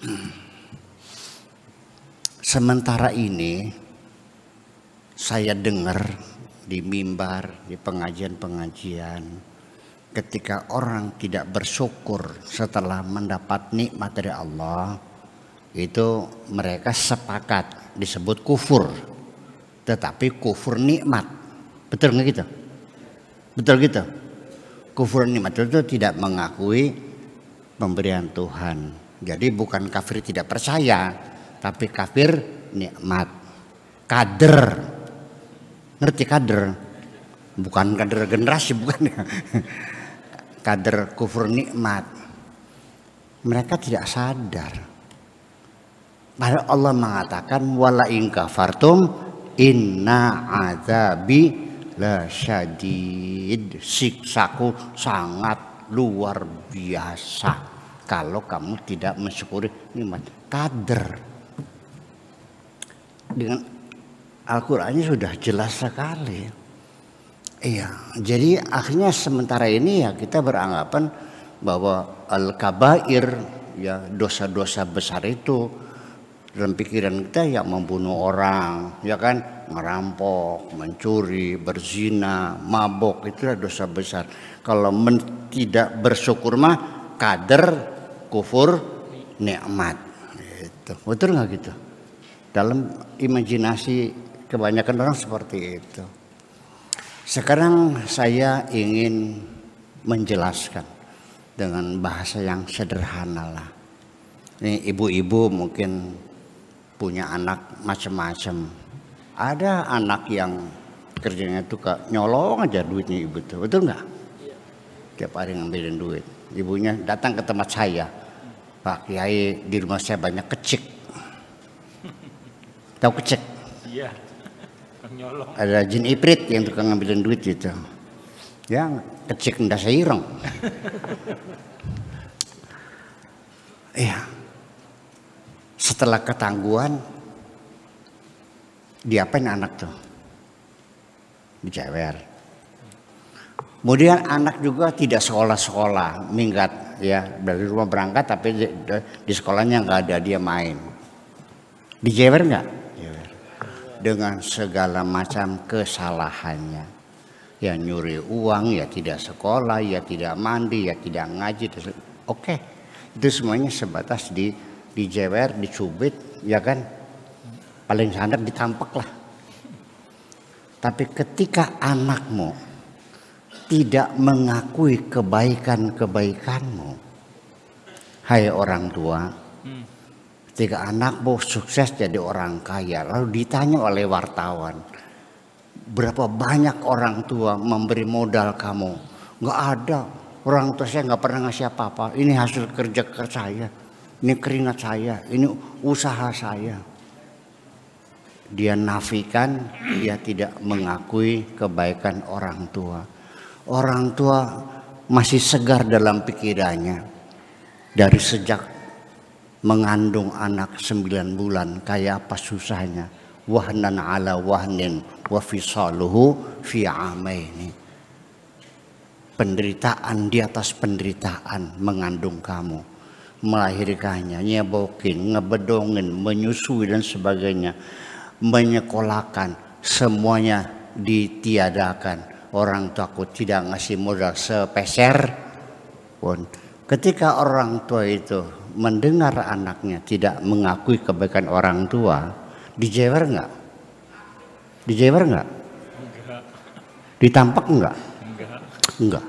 Sementara ini saya dengar di mimbar, di pengajian-pengajian ketika orang tidak bersyukur setelah mendapat nikmat dari Allah itu mereka sepakat disebut kufur tetapi kufur nikmat betul nggak gitu betul gitu kufur nikmat itu tidak mengakui pemberian Tuhan jadi bukan kafir tidak percaya, tapi kafir nikmat. Kader. Ngerti kader? Bukan kader generasi, bukan ya. Kader kufur nikmat. Mereka tidak sadar. Padahal Allah mengatakan wala in kafartum inna azabi la syadid siksaku sangat luar biasa kalau kamu tidak mensyukuri nikmat kader dengan Al-Qur'annya sudah jelas sekali. Iya, jadi akhirnya sementara ini ya kita beranggapan bahwa al-kabair ya dosa-dosa besar itu dalam pikiran kita ya membunuh orang, ya kan, merampok, mencuri, berzina, mabok itu adalah dosa besar. Kalau tidak bersyukur mah kader kufur nikmat itu betul nggak gitu dalam imajinasi kebanyakan orang seperti itu sekarang saya ingin menjelaskan dengan bahasa yang sederhana lah ini ibu-ibu mungkin punya anak macam-macam ada anak yang kerjanya tuh nyolong aja duitnya ibu tuh betul nggak tiap hari ngambilin duit ibunya datang ke tempat saya. Pak Kiai di rumah saya banyak kecik. Tahu kecik? Iya. Ada jin iprit yang tukang ngambilin duit gitu. Yang kecik ndak saya Iya. Setelah ketangguhan diapain anak tuh? Dicewer Kemudian anak juga tidak sekolah-sekolah, minggat ya dari rumah berangkat tapi di, di sekolahnya nggak ada dia main. Dijewer nggak? Dengan segala macam kesalahannya. Ya nyuri uang, ya tidak sekolah, ya tidak mandi, ya tidak ngaji. Oke, okay. itu semuanya sebatas di dijewer, dicubit, ya kan? Paling sadar ditampak lah. Tapi ketika anakmu tidak mengakui kebaikan-kebaikanmu. Hai orang tua, hmm. ketika anakmu sukses jadi orang kaya, lalu ditanya oleh wartawan, berapa banyak orang tua memberi modal kamu? Gak ada, orang tua saya enggak pernah ngasih apa-apa, ini hasil kerja kerja saya, ini keringat saya, ini usaha saya dia nafikan, dia tidak mengakui kebaikan orang tua orang tua masih segar dalam pikirannya dari sejak mengandung anak sembilan bulan kayak apa susahnya wahnan ala wahnin wa fisaluhu fi amaini penderitaan di atas penderitaan mengandung kamu melahirkannya nyebokin ngebedongin menyusui dan sebagainya menyekolahkan semuanya ditiadakan orang takut tidak ngasih modal sepeser pun. Ketika orang tua itu mendengar anaknya tidak mengakui kebaikan orang tua, dijewer nggak? Dijewer nggak? Ditampak nggak? Nggak.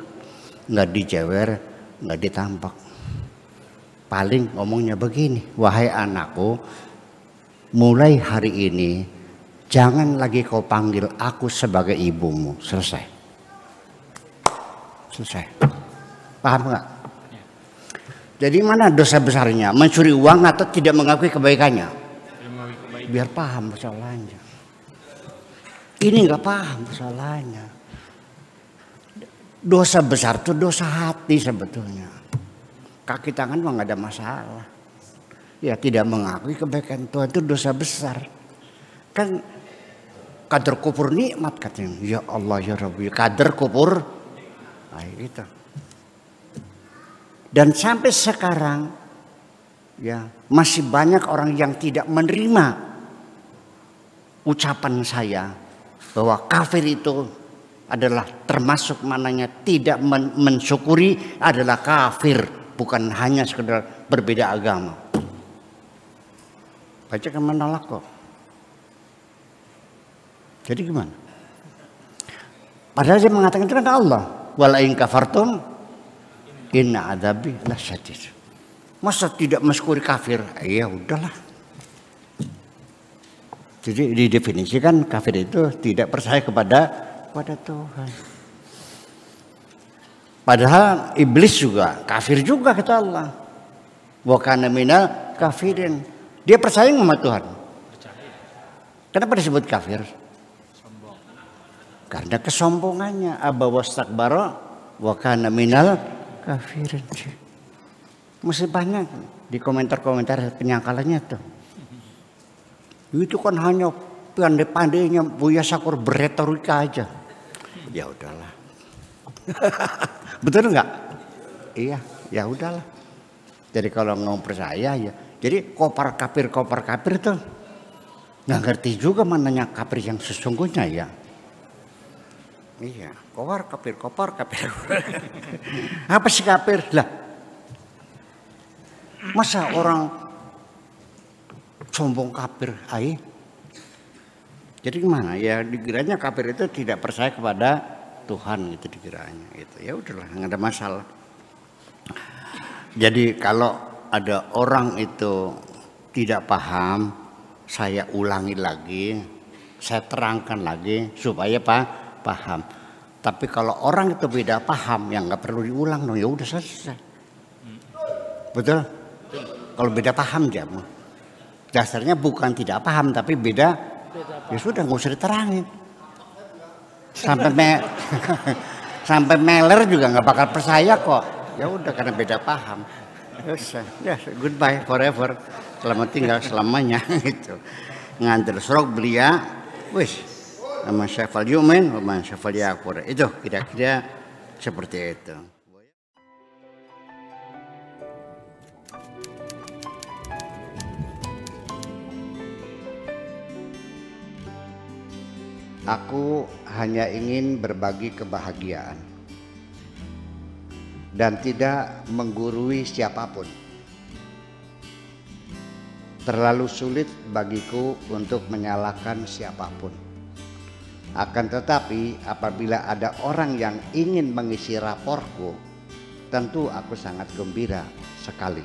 Nggak dijewer, nggak ditampak. Paling ngomongnya begini, wahai anakku, mulai hari ini jangan lagi kau panggil aku sebagai ibumu. Selesai. Selesai. Paham nggak? Jadi mana dosa besarnya? Mencuri uang atau tidak mengakui kebaikannya? Biar paham masalahnya. Ini nggak paham masalahnya. Dosa besar itu dosa hati sebetulnya. Kaki tangan mah nggak ada masalah. Ya tidak mengakui kebaikan Tuhan itu dosa besar. Kan kader kupur nikmat katanya. Ya Allah ya Rabbi, kader kupur Nah, gitu. Dan sampai sekarang ya masih banyak orang yang tidak menerima ucapan saya bahwa kafir itu adalah termasuk mananya tidak men mensyukuri adalah kafir bukan hanya sekedar berbeda agama. Baca menolak kok. Jadi gimana? Padahal dia mengatakan itu kan Allah wala in kafartum inna adabi lasyadid. Masa tidak meskuri kafir? Ya udahlah. Jadi didefinisikan kafir itu tidak percaya kepada pada Tuhan. Padahal iblis juga kafir juga kata Allah. Bukan nominal kafirin. Dia percaya sama Tuhan. Kenapa disebut kafir? karena kesombongannya abawastakbara wa kana minal kafirin masih banyak di komentar-komentar penyangkalannya tuh itu kan hanya pandai-pandainya Buya Sakur beretorika aja ya udahlah betul nggak iya ya udahlah jadi kalau mau percaya ya jadi kopar kapir kopar kapir tuh nggak ngerti juga mananya kapir yang sesungguhnya ya Iya, kowar kafir, kopar kafir. Apa sih kafir? Lah, masa orang sombong kafir ai? Jadi gimana? Ya dikiranya kafir itu tidak percaya kepada Tuhan gitu dikiranya Itu Ya udahlah, nggak ada masalah. Jadi kalau ada orang itu tidak paham, saya ulangi lagi, saya terangkan lagi supaya Pak paham. Tapi kalau orang itu beda paham yang nggak perlu diulang, no, ya udah selesai. Hmm. Betul? Betul? Kalau beda paham jamu. Dasarnya bukan tidak paham tapi beda. beda Ya sudah nggak usah diterangin. Sampai me sampai meler juga nggak bakal percaya kok. Ya udah karena beda paham. Yes, ya yes, ya, goodbye forever. Selamat tinggal selamanya gitu. Nganter serok belia, Wish sama syafal yu'min sama syafal yakfur. Itu kira-kira seperti itu. Aku hanya ingin berbagi kebahagiaan dan tidak menggurui siapapun. Terlalu sulit bagiku untuk menyalahkan siapapun. Akan tetapi apabila ada orang yang ingin mengisi raporku, tentu aku sangat gembira sekali.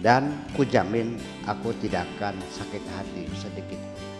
Dan kujamin aku tidak akan sakit hati sedikit.